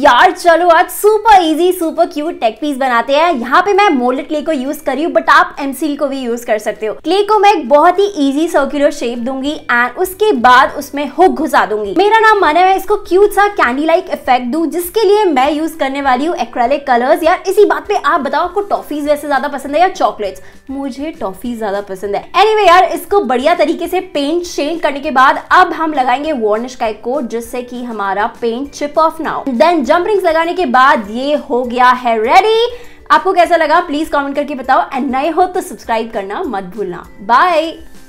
यार चलो आज super easy super cute tech piece बनाते हैं यहाँ पे मैं मोल्डेड क्ले को यूज करी हूँ बट आप एमसील को भी यूज कर सकते हो क्ले को मैं एक बहुत ही इजी सर्कुलर शेप दूंगी एंड उसके बाद उसमें हुक घुसा दूंगी मेरा नाम मन है मैं इसको क्यूट सा कैंडी लाइक इफेक्ट दू जिसके लिए मैं यूज करने वाली हूँ एक्रेलिक कलर्स यार इसी बात पे आप बताओ आपको टॉफीज वैसे ज्यादा पसंद है या चॉकलेट मुझे टॉफी ज्यादा पसंद है एनी anyway, यार इसको बढ़िया तरीके से पेंट शेड करने के बाद अब हम लगाएंगे वॉर्निश का एक कोट जिससे की हमारा पेंट चिप ऑफ ना हो देन जंप रिंग्स लगाने के बाद ये हो गया है रेडी आपको कैसा लगा प्लीज कमेंट करके बताओ एंड नए हो तो सब्सक्राइब करना मत भूलना बाय